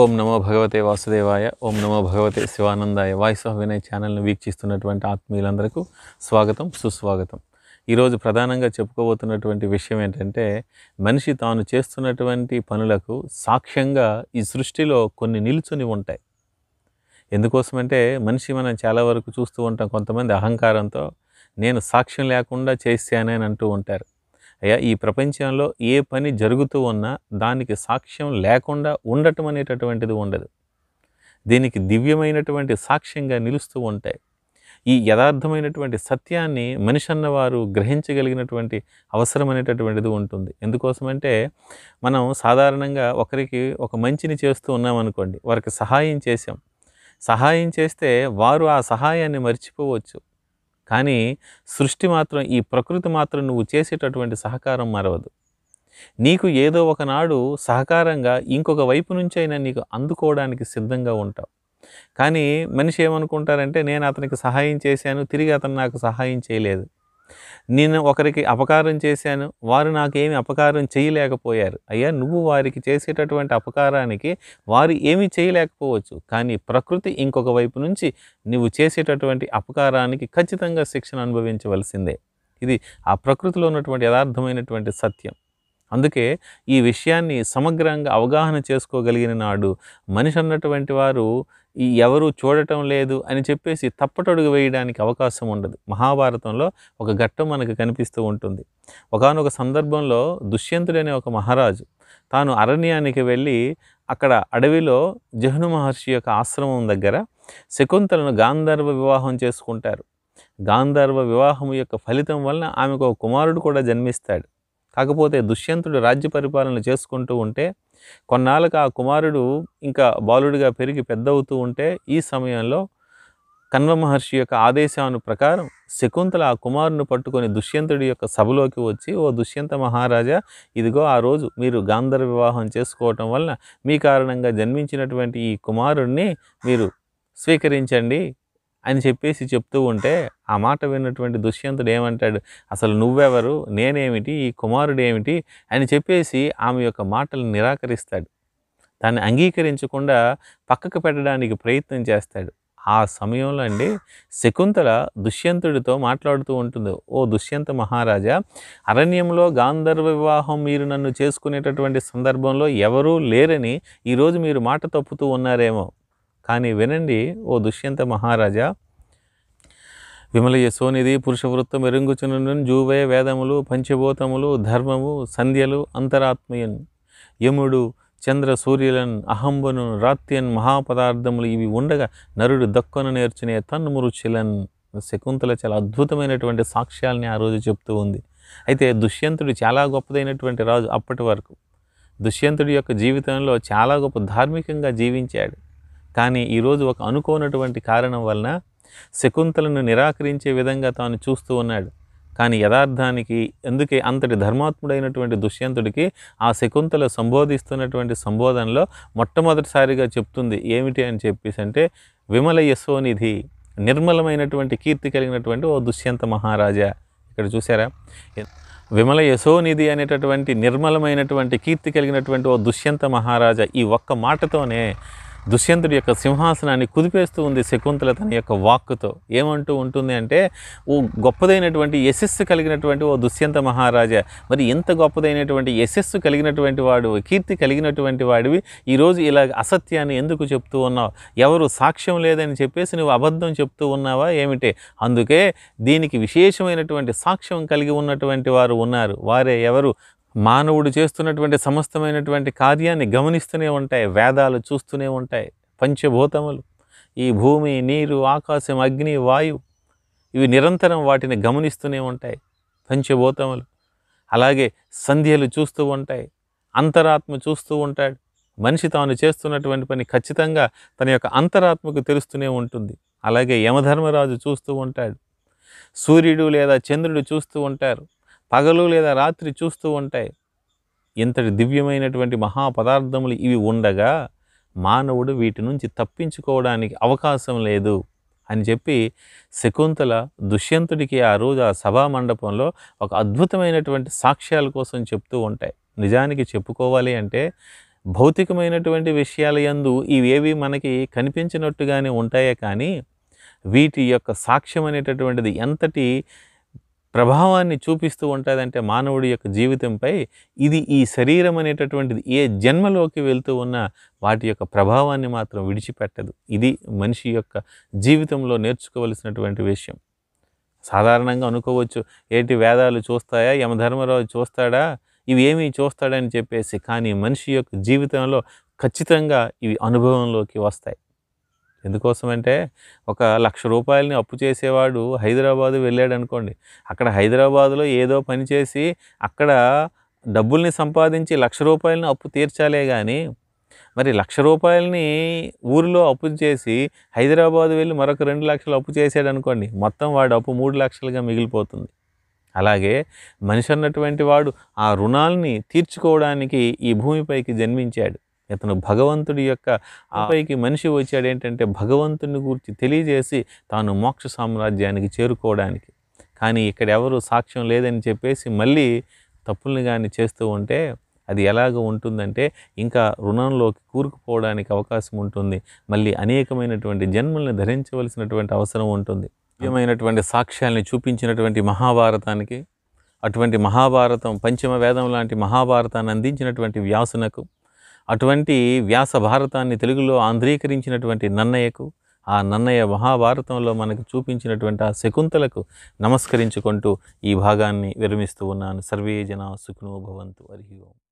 ఓం నమో భగవతే వాసుదేవాయ ఓం నమో భగవతే శివానందాయ వాయిస్ ఆఫ్ వినయ్ ఛానల్ను వీక్షిస్తున్నటువంటి ఆత్మీయులందరికీ స్వాగతం సుస్వాగతం ఈరోజు ప్రధానంగా చెప్పుకోబోతున్నటువంటి విషయం ఏంటంటే మనిషి తాను చేస్తున్నటువంటి పనులకు సాక్ష్యంగా ఈ సృష్టిలో కొన్ని నిలుచుని ఉంటాయి ఎందుకోసమంటే మనిషి మనం చాలా వరకు చూస్తూ ఉంటాం కొంతమంది అహంకారంతో నేను సాక్ష్యం లేకుండా చేస్తానని అంటూ ఉంటారు అయ్యా ఈ ప్రపంచంలో ఏ పని జరుగుతూ ఉన్నా దానికి సాక్ష్యం లేకుండా ఉండటం అనేటటువంటిది ఉండదు దీనికి దివ్యమైనటువంటి సాక్ష్యంగా నిలుస్తూ ఉంటాయి ఈ యథార్థమైనటువంటి సత్యాన్ని మనిషి అన్నవారు గ్రహించగలిగినటువంటి అవసరం అనేటటువంటిది ఉంటుంది ఎందుకోసమంటే మనం సాధారణంగా ఒకరికి ఒక మంచిని చేస్తూ ఉన్నామనుకోండి వారికి సహాయం చేసాం సహాయం చేస్తే వారు ఆ సహాయాన్ని మర్చిపోవచ్చు కానీ సృష్టి మాత్రం ఈ ప్రకృతి మాత్రం నువ్వు చేసేటటువంటి సహకారం మరవదు నీకు ఏదో ఒకనాడు సహకారంగా ఇంకొక వైపు నుంచైనా నీకు అందుకోవడానికి సిద్ధంగా ఉంటావు కానీ మనిషి ఏమనుకుంటారంటే నేను అతనికి సహాయం చేశాను తిరిగి అతను నాకు సహాయం చేయలేదు నేను ఒకరికి అపకారం చేశాను వారు నాకేమి అపకారం చేయలేకపోయారు అయ్యా నువ్వు వారికి చేసేటటువంటి అపకారానికి వారు ఏమి చేయలేకపోవచ్చు కానీ ప్రకృతి ఇంకొక వైపు నుంచి నువ్వు చేసేటటువంటి అపకారానికి ఖచ్చితంగా శిక్షణ అనుభవించవలసిందే ఇది ఆ ప్రకృతిలో ఉన్నటువంటి యథార్థమైనటువంటి సత్యం అందుకే ఈ విషయాన్ని సమగ్రంగా అవగాహన చేసుకోగలిగిన నాడు మనిషి అన్నటువంటి వారు ఈ ఎవరు చూడటం లేదు అని చెప్పేసి తప్పటడుగు వేయడానికి అవకాశం ఉండదు మహాభారతంలో ఒక ఘట్టం మనకు కనిపిస్తూ ఉంటుంది ఒకనొక సందర్భంలో దుష్యంతుడనే ఒక మహారాజు తాను అరణ్యానికి వెళ్ళి అక్కడ అడవిలో జహ్ను మహర్షి యొక్క ఆశ్రమం దగ్గర శకుంతలను గాంధర్వ వివాహం చేసుకుంటారు గాంధర్వ వివాహం యొక్క ఫలితం వలన ఆమెకు ఒక కుమారుడు కూడా జన్మిస్తాడు కాకపోతే దుష్యంతుడు రాజ్య పరిపాలన చేసుకుంటూ ఉంటే కొన్నాళ్ళకు ఆ కుమారుడు ఇంకా బాలుడిగా పెరిగి పెద్ద అవుతూ ఉంటే ఈ సమయంలో కన్వ మహర్షి యొక్క ఆదేశాను ప్రకారం శకుంతల ఆ కుమారుని పట్టుకొని దుష్యంతుడి యొక్క సభలోకి వచ్చి ఓ దుష్యంత మహారాజా ఇదిగో ఆ రోజు మీరు గాంధర్వ వివాహం చేసుకోవటం వలన మీ కారణంగా జన్మించినటువంటి ఈ కుమారుణ్ణి మీరు స్వీకరించండి అని చెప్పేసి చెప్తూ ఉంటే ఆ మాట విన్నటువంటి దుష్యంతుడు ఏమంటాడు అసలు నువ్వెవరు నేనేమిటి ఈ కుమారుడు ఏమిటి అని చెప్పేసి ఆమె యొక్క మాటలు నిరాకరిస్తాడు దాన్ని అంగీకరించకుండా పక్కకు పెట్టడానికి ప్రయత్నం చేస్తాడు ఆ సమయంలో అండి శకుంతల దుష్యంతుడితో మాట్లాడుతూ ఉంటుంది ఓ దుష్యంత మహారాజా అరణ్యంలో గాంధర్వ వివాహం మీరు నన్ను చేసుకునేటటువంటి సందర్భంలో ఎవరూ లేరని ఈరోజు మీరు మాట తప్పుతూ ఉన్నారేమో కానీ వినండి ఓ దుష్యంత మహారాజా విమల యశోనిధి పురుషవృత్తం ఎరుంగుచును జూవే వేదములు పంచభూతములు ధర్మము సంధ్యలు అంతరాత్మయన్ యముడు చంద్ర సూర్యులన్ అహంబను రాత్యన్ మహాపదార్థములు ఇవి ఉండగా నరుడు దక్కను నేర్చునే తన్మురుచిలన్ శకుంతల చాలా అద్భుతమైనటువంటి సాక్ష్యాలని ఆ రోజు చెప్తూ ఉంది అయితే దుష్యంతుడు చాలా గొప్పదైనటువంటి రాజు అప్పటి వరకు దుష్యంతుడి యొక్క జీవితంలో చాలా గొప్ప ధార్మికంగా జీవించాడు కానీ ఈరోజు ఒక అనుకోనటువంటి కారణం వలన శకుంతలను నిరాకరించే విధంగా తాను చూస్తూ ఉన్నాడు కానీ యథార్థానికి ఎందుకే అంతటి ధర్మాత్ముడైనటువంటి దుష్యంతుడికి ఆ శకుంతల సంబోధిస్తున్నటువంటి సంబోధనలో మొట్టమొదటిసారిగా చెప్తుంది ఏమిటి అని చెప్పేసి అంటే విమల యశోనిధి నిర్మలమైనటువంటి కీర్తి కలిగినటువంటి ఓ దుష్యంత మహారాజా ఇక్కడ చూసారా విమల యశోనిధి అనేటటువంటి నిర్మలమైనటువంటి కీర్తి కలిగినటువంటి ఓ దుష్యంత మహారాజా ఈ ఒక్క మాటతోనే దుష్యంతుడి యొక్క సింహాసనాన్ని కుదిపేస్తూ ఉంది శకుంతల తన యొక్క వాక్కుతో ఏమంటూ ఉంటుంది అంటే ఓ గొప్పదైనటువంటి యశస్సు కలిగినటువంటి ఓ దుష్యంత మహారాజా మరి ఎంత గొప్పదైనటువంటి యశస్సు కలిగినటువంటి వాడు కీర్తి కలిగినటువంటి వాడివి ఈరోజు ఇలా అసత్యాన్ని ఎందుకు చెప్తూ ఉన్నావు ఎవరు సాక్ష్యం లేదని చెప్పేసి నువ్వు అబద్ధం చెప్తూ ఉన్నావా ఏమిటి అందుకే దీనికి విశేషమైనటువంటి సాక్ష్యం కలిగి ఉన్నటువంటి వారు ఉన్నారు వారే ఎవరు మానవుడు చేస్తున్నటువంటి సమస్తమైనటువంటి కార్యాన్ని గమనిస్తూనే ఉంటాయి వేదాలు చూస్తూనే ఉంటాయి పంచభూతములు ఈ భూమి నీరు ఆకాశం అగ్ని వాయు ఇవి నిరంతరం వాటిని గమనిస్తూనే ఉంటాయి పంచభూతములు అలాగే సంధ్యలు చూస్తూ ఉంటాయి అంతరాత్మ చూస్తూ ఉంటాడు మనిషి తాను చేస్తున్నటువంటి పని ఖచ్చితంగా తన యొక్క అంతరాత్మకు తెలుస్తూనే ఉంటుంది అలాగే యమధర్మరాజు చూస్తూ ఉంటాడు సూర్యుడు లేదా చంద్రుడు చూస్తూ ఉంటారు పగలు లేదా రాత్రి చూస్తూ ఉంటాయి ఇంతటి దివ్యమైనటువంటి మహాపదార్థములు ఇవి ఉండగా మానవుడు వీటి నుంచి తప్పించుకోవడానికి అవకాశం లేదు అని చెప్పి శకుంతల దుష్యంతుడికి ఆ రోజు ఆ సభా మండపంలో ఒక అద్భుతమైనటువంటి సాక్ష్యాల కోసం చెప్తూ ఉంటాయి నిజానికి చెప్పుకోవాలి అంటే భౌతికమైనటువంటి విషయాల యందు ఇవేవి మనకి కనిపించినట్టుగానే ఉంటాయే కానీ వీటి యొక్క సాక్ష్యం అనేటటువంటిది ఎంతటి ప్రభావాన్ని చూపిస్తూ ఉంటుందంటే మానవుడి యొక్క జీవితంపై ఇది ఈ శరీరం అనేటటువంటిది ఏ జన్మలోకి వెళ్తూ ఉన్నా వాటి యొక్క ప్రభావాన్ని మాత్రం విడిచిపెట్టదు ఇది మనిషి యొక్క జీవితంలో నేర్చుకోవలసినటువంటి విషయం సాధారణంగా అనుకోవచ్చు ఏంటి వేదాలు చూస్తాయా యమధర్మరావు చూస్తాడా ఇవి ఏమీ చూస్తాడని చెప్పేసి కానీ మనిషి యొక్క జీవితంలో ఖచ్చితంగా ఇవి అనుభవంలోకి వస్తాయి ఎందుకోసమంటే ఒక లక్ష రూపాయలని అప్పు చేసేవాడు హైదరాబాద్ వెళ్ళాడు అనుకోండి అక్కడ హైదరాబాదులో ఏదో పని చేసి అక్కడ డబ్బుల్ని సంపాదించి లక్ష రూపాయలని అప్పు తీర్చాలే కానీ మరి లక్ష రూపాయలని ఊరిలో అప్పు చేసి హైదరాబాద్ వెళ్ళి మరొక రెండు లక్షలు అప్పు చేసాడు అనుకోండి మొత్తం వాడు అప్పు మూడు లక్షలుగా మిగిలిపోతుంది అలాగే మనిషి అన్నటువంటి వాడు ఆ రుణాల్ని తీర్చుకోవడానికి ఈ భూమిపైకి జన్మించాడు ఇతను భగవంతుడి యొక్క ఆపైకి మనిషి వచ్చాడు ఏంటంటే భగవంతుని గురించి తెలియజేసి తాను మోక్ష సామ్రాజ్యానికి చేరుకోవడానికి కానీ ఇక్కడ ఎవరు సాక్ష్యం లేదని చెప్పేసి మళ్ళీ తప్పుల్ని కానీ చేస్తూ ఉంటే అది ఎలాగ ఉంటుందంటే ఇంకా రుణంలోకి కూరుకుపోవడానికి అవకాశం ఉంటుంది మళ్ళీ అనేకమైనటువంటి జన్మల్ని ధరించవలసినటువంటి అవసరం ఉంటుంది ముఖ్యమైనటువంటి సాక్ష్యాల్ని చూపించినటువంటి మహాభారతానికి అటువంటి మహాభారతం పంచమ వేదం లాంటి మహాభారతాన్ని అందించినటువంటి వ్యాసునకు అటువంటి వ్యాస భారతాన్ని తెలుగులో ఆంధ్రీకరించినటువంటి నన్నయ్యకు ఆ నన్నయ్య మహాభారతంలో మనకు చూపించినటువంటి ఆ శకుంతలకు నమస్కరించుకుంటూ ఈ భాగాన్ని విరమిస్తూ ఉన్నాను సర్వే జన సుఖనోభవంతు భవంతు హరి ఓం